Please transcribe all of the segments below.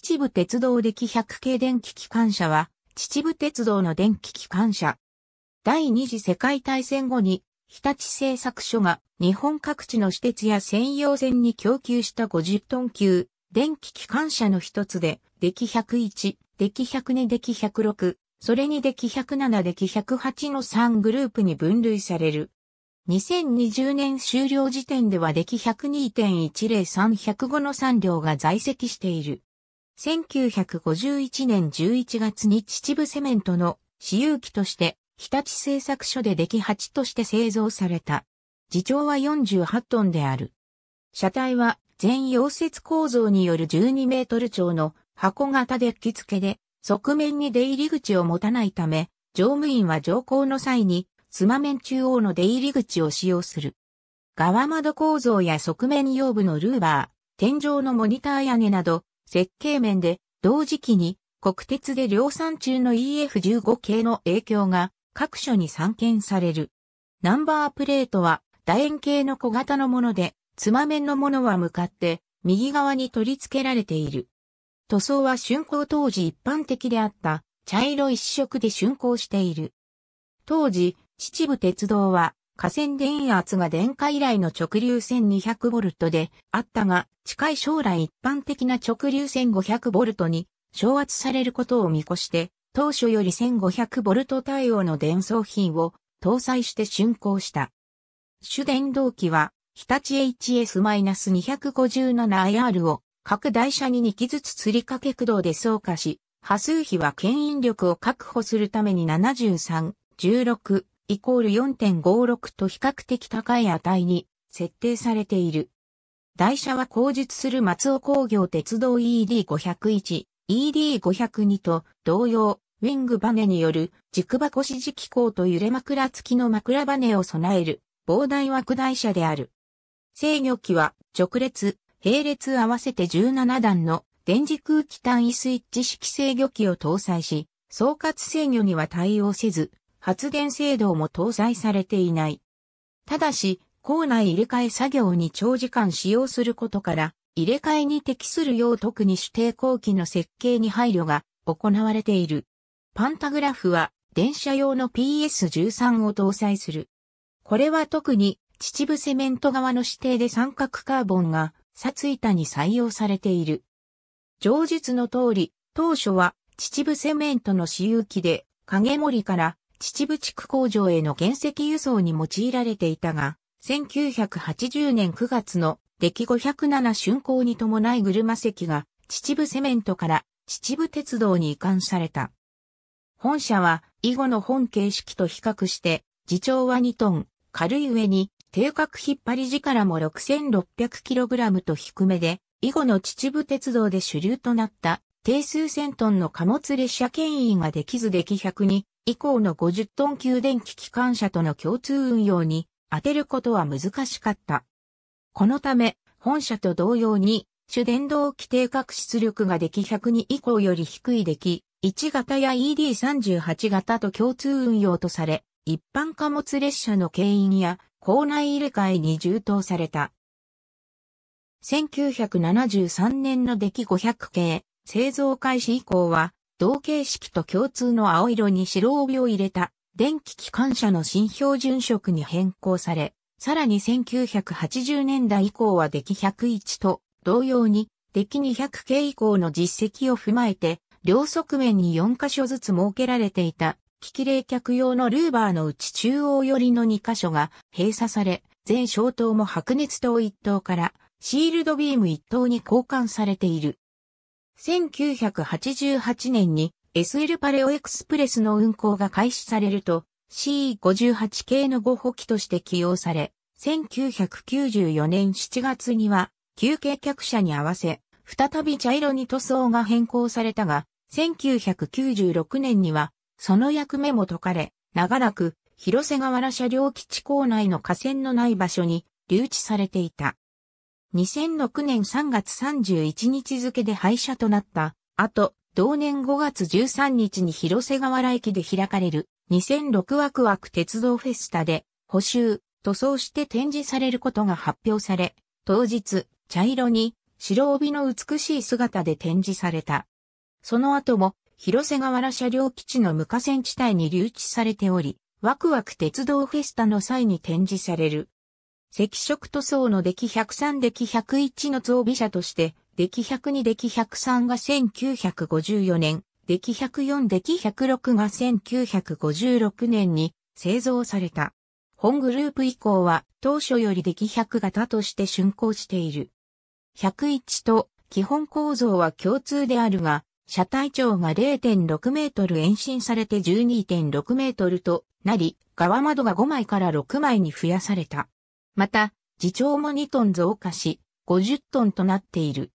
秩父鉄道歴100系電気機関車は、秩父鉄道の電気機関車。第二次世界大戦後に、日立製作所が日本各地の私鉄や専用線に供給した50トン級、電気機関車の一つで、歴来101、出来102、出106、それに歴来107、出108の3グループに分類される。2020年終了時点では歴来102.10305の3両が在籍している。1951年11月に秩父セメントの私有機として日立製作所で出来8として製造された。自長は48トンである。車体は全溶接構造による12メートル長の箱型デッキ付けで、側面に出入り口を持たないため、乗務員は乗降の際に、つま面中央の出入り口を使用する。側窓構造や側面用部のルーバー、天井のモニター屋根など、設計面で、同時期に国鉄で量産中の EF15 系の影響が各所に散見される。ナンバープレートは楕円形の小型のもので、つま面のものは向かって右側に取り付けられている。塗装は竣工当時一般的であった茶色一色で竣工している。当時、秩父鉄道は河川電圧が電化以来の直流 1200V であったが、近い将来一般的な直流 1500V に昇圧されることを見越して、当初より 1500V 対応の電装品を搭載して竣工した。主電動機は、日立 HS-257IR を各台車に2機ずつ吊り掛け駆動で走化し、波数比は牽引力を確保するために73、16、イコール4.56と比較的高い値に設定されている。台車は後述する松尾工業鉄道 ED501、ED502 と同様、ウィングバネによる軸箱支持機構と揺れ枕付きの枕バネを備える膨大枠台車である。制御機は直列、並列合わせて17段の電磁空気単位スイッチ式制御機を搭載し、総括制御には対応せず、発電制度も搭載されていない。ただし、校内入れ替え作業に長時間使用することから、入れ替えに適するよう特に主定工期の設計に配慮が行われている。パンタグラフは電車用の PS13 を搭載する。これは特に秩父セメント側の指定で三角カーボンが札板に採用されている。上述の通り、当初は秩父セメントの私有機で影森から秩父地区工場への原石輸送に用いられていたが、1980年9月の出来507竣工に伴い車石が秩父セメントから秩父鉄道に移管された。本社は以後の本形式と比較して、自長は2トン、軽い上に定格引っ張り力も 6600kg と低めで、以後の秩父鉄道で主流となった定数千トンの貨物列車牽引ができず出来1 0に、以降の50トン級電気機関車との共通運用に当てることは難しかった。このため、本社と同様に、主電動規定格出力ができ102以降より低いでき、1型や ED38 型と共通運用とされ、一般貨物列車の牽引や校内入れ替えに充当された。1973年の出来500系製造開始以降は同形式と共通の青色に白帯を入れた電気機関車の新標準色に変更され、さらに1980年代以降は出来101と同様に出来200系以降の実績を踏まえて、両側面に4箇所ずつ設けられていた機器冷却用のルーバーのうち中央寄りの2箇所が閉鎖され、全小灯も白熱灯1灯からシールドビーム1灯に交換されている。1988年に SL パレオエクスプレスの運行が開始されると C58 系の5補機として起用され、1994年7月には休憩客車に合わせ、再び茶色に塗装が変更されたが、1996年にはその役目も解かれ、長らく広瀬川原車両基地構内の河川のない場所に留置されていた。2006年3月31日付で廃車となった。後、同年5月13日に広瀬河原駅で開かれる2006ワクワク鉄道フェスタで補修、塗装して展示されることが発表され、当日、茶色に白帯の美しい姿で展示された。その後も広瀬河原車両基地の無下線地帯に留置されており、ワクワク鉄道フェスタの際に展示される赤色塗装の出来103出来101の増備車として、出来102出来103が1954年、出来104出来106が1956年に製造された。本グループ以降は当初より出来100型として竣工している。101と基本構造は共通であるが、車体長が0.6メートル延伸されて12.6メートルとなり、側窓が5枚から6枚に増やされた。また、自重も2トン増加し、50トンとなっている。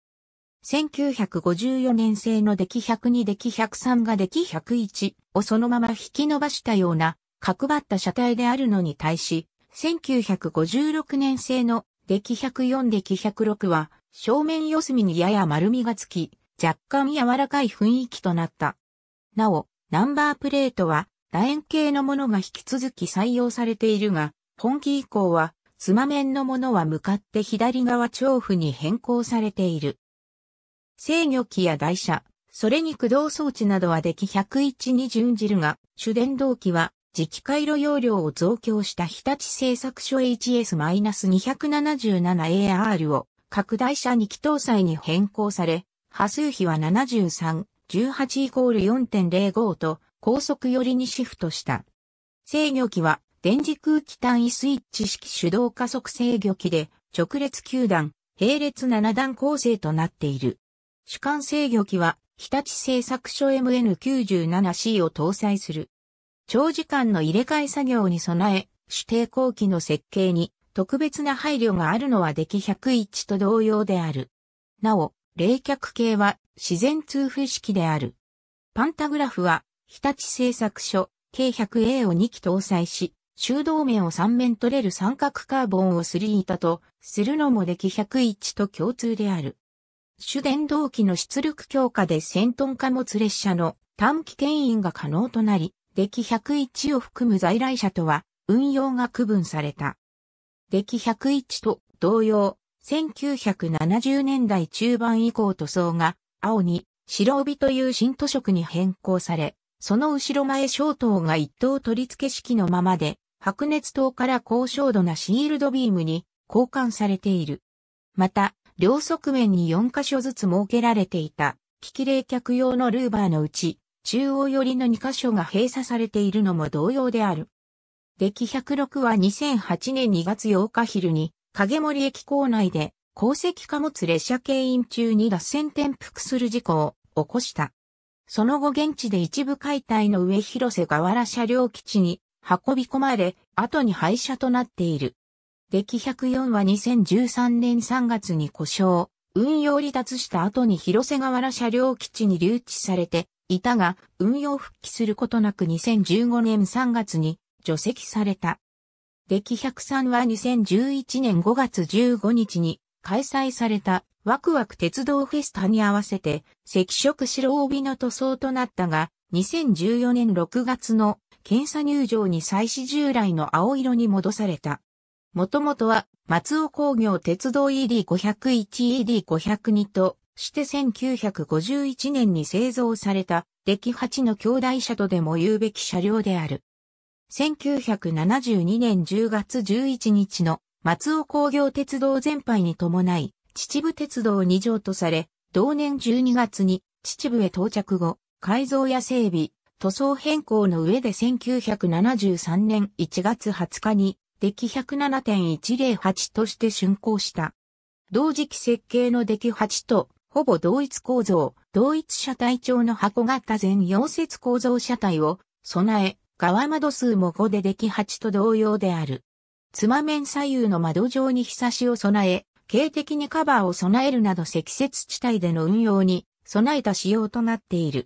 1954年製の出来102出来103が出来101をそのまま引き伸ばしたような角張った車体であるのに対し、1956年製の出来104出来106は正面四隅にやや丸みがつき、若干柔らかい雰囲気となった。なお、ナンバープレートは楕円形のものが引き続き採用されているが、本機以降はつま面のものは向かって左側調布に変更されている。制御機や台車、それに駆動装置などはでき101に準じるが、主電動機は磁気回路容量を増強した日立製作所 HS-277AR を拡大車2機搭載に変更され、波数比は73、18イコール4.05と高速寄りにシフトした。制御機は電磁空気単位スイッチ式手動加速制御機で、直列9段、並列7段構成となっている。主管制御機は、日立製作所 MN97C を搭載する。長時間の入れ替え作業に備え、指定後期の設計に特別な配慮があるのは出来101と同様である。なお、冷却系は自然通風式である。パンタグラフは日立製作所 K100A を2機搭載し、修道面を3面取れる三角カーボンをすり板とするのも出来101と共通である。主電動機の出力強化で1000トン貨物列車の短期牽引が可能となり、出来101を含む在来車とは運用が区分された。出来101と同様、1970年代中盤以降塗装が青に白帯という新塗色に変更され、その後ろ前小灯が一等取り付け式のままで白熱灯から高照度なシールドビームに交換されている。また、両側面に4箇所ずつ設けられていた、機器冷却用のルーバーのうち、中央寄りの2箇所が閉鎖されているのも同様である。出来106は2008年2月8日昼に、影森駅構内で、鉱石貨物列車経員中に脱線転覆する事故を起こした。その後現地で一部解体の上広瀬河原車両基地に運び込まれ、後に廃車となっている。デキ104は2013年3月に故障、運用離脱した後に広瀬川原車両基地に留置されていたが、運用復帰することなく2015年3月に除籍された。デキ103は2011年5月15日に開催されたワクワク鉄道フェスタに合わせて赤色白帯の塗装となったが、2014年6月の検査入場に再始従来の青色に戻された。もともとは松尾工業鉄道 ED501、ED502 として1951年に製造されたデキ8の兄弟車とでも言うべき車両である。1972年10月11日の松尾工業鉄道全廃に伴い、秩父鉄道2条とされ、同年12月に秩父へ到着後、改造や整備、塗装変更の上で1973年1月20日に、出来107.108として竣工した。同時期設計の出来8と、ほぼ同一構造、同一車体調の箱型全溶接構造車体を備え、側窓数も5で出来8と同様である。つま面左右の窓上にひさしを備え、軽的にカバーを備えるなど積雪地帯での運用に備えた仕様となっている。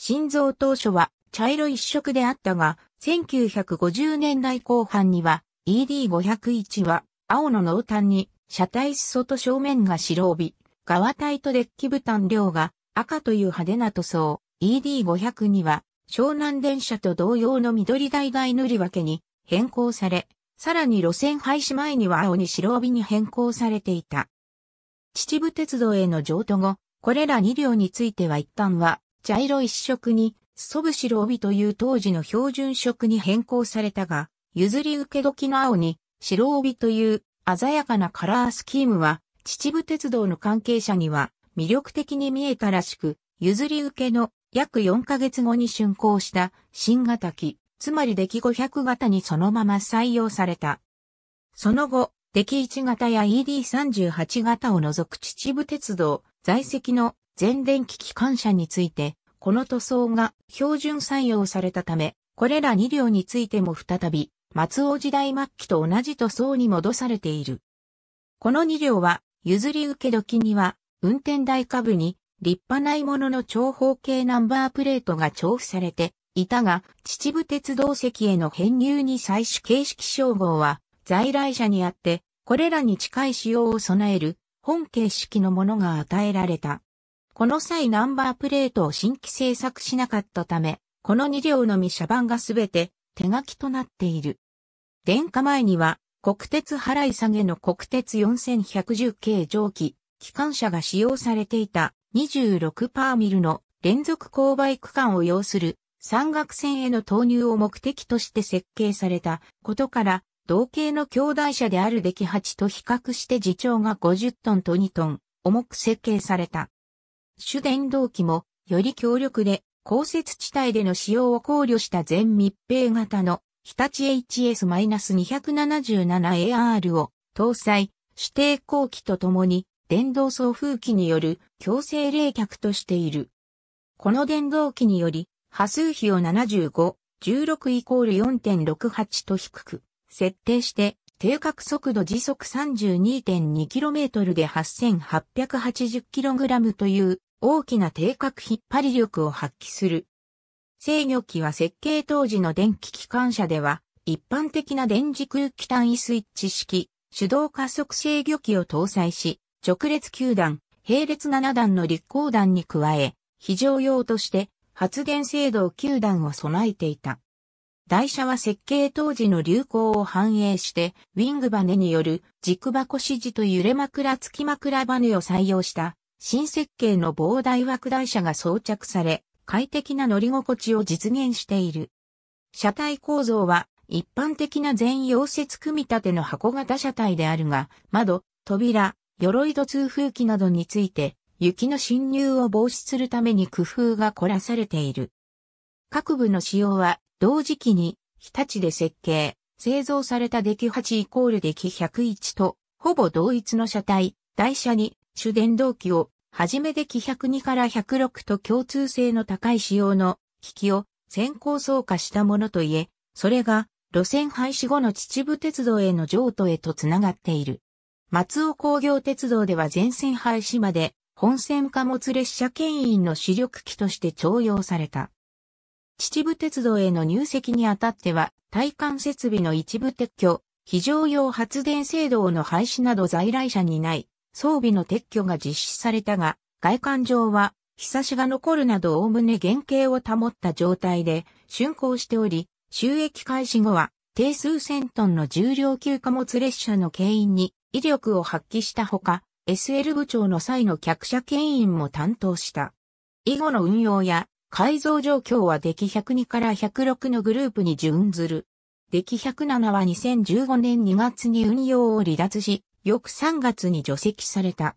心臓当初は茶色一色であったが、1950年代後半には ED501 は青の濃淡に車体裾と正面が白帯、側体とデッキ部端量が赤という派手な塗装、ED502 は湘南電車と同様の緑橙塗り分けに変更され、さらに路線廃止前には青に白帯に変更されていた。秩父鉄道への譲渡後、これら2両については一旦は茶色一色に、そぶ白帯という当時の標準色に変更されたが、譲り受け時の青に、白帯という鮮やかなカラースキームは、秩父鉄道の関係者には魅力的に見えたらしく、譲り受けの約4ヶ月後に竣工した新型機、つまり出来500型にそのまま採用された。その後、出来1型や ED38 型を除く秩父鉄道在籍の全電気機関車について、この塗装が標準採用されたため、これら2両についても再び、松尾時代末期と同じ塗装に戻されている。この2両は、譲り受け時には、運転台下部に、立派ないものの長方形ナンバープレートが調布されていたが、秩父鉄道席への編入に採取形式称号は、在来者にあって、これらに近い仕様を備える、本形式のものが与えられた。この際ナンバープレートを新規制作しなかったため、この2両のみ車番がすべて手書きとなっている。電化前には国鉄払い下げの国鉄4110系蒸気、機関車が使用されていた26パーミルの連続勾配区間を要する山岳線への投入を目的として設計されたことから、同型の兄弟車である出来8と比較して自長が50トンと2トン、重く設計された。主電動機も、より強力で、降雪地帯での使用を考慮した全密閉型の日立 HS-277AR を搭載、指定後期とともに電動送風機による強制冷却としている。この電動機により、波数比を75、16イコール4.68と低く設定して、定格速度時速 32.2km で 8880kg という大きな定格引っ張り力を発揮する。制御機は設計当時の電気機関車では、一般的な電磁空気単位スイッチ式、手動加速制御機を搭載し、直列9段、並列7段の立候段に加え、非常用として発電制動9段を備えていた。台車は設計当時の流行を反映して、ウィングバネによる軸箱指示と揺れ枕付き枕バネを採用した新設計の膨大枠台車が装着され、快適な乗り心地を実現している。車体構造は一般的な全溶接組み立ての箱型車体であるが、窓、扉、鎧戸通風機などについて、雪の侵入を防止するために工夫が凝らされている。各部の仕様は、同時期に、日立で設計、製造されたデキ8イコールデキ101と、ほぼ同一の車体、台車に主電動機を、はじめで機102から106と共通性の高い仕様の機器を先行総化したものといえ、それが路線廃止後の秩父鉄道への譲渡へとつながっている。松尾工業鉄道では全線廃止まで本線貨物列車牽引の主力機として徴用された。秩父鉄道への入籍にあたっては、体幹設備の一部撤去、非常用発電制度の廃止など在来車にない装備の撤去が実施されたが、外観上は、日差しが残るなどおおむね原型を保った状態で、竣工しており、収益開始後は、定数千トンの重量級貨物列車の牽引に威力を発揮したほか、SL 部長の際の客車牽引も担当した。以後の運用や改造状況は出来102から106のグループに準ずる。出来107は2015年2月に運用を離脱し、翌3月に除籍された。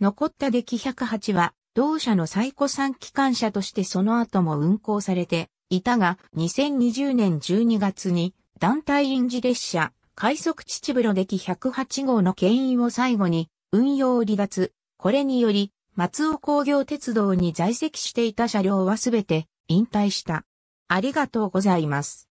残ったデキ108は、同社の最古産機関車としてその後も運行されていたが、2020年12月に団体臨時列車、快速秩父路デキ108号の牽引を最後に運用離脱。これにより、松尾工業鉄道に在籍していた車両はすべて引退した。ありがとうございます。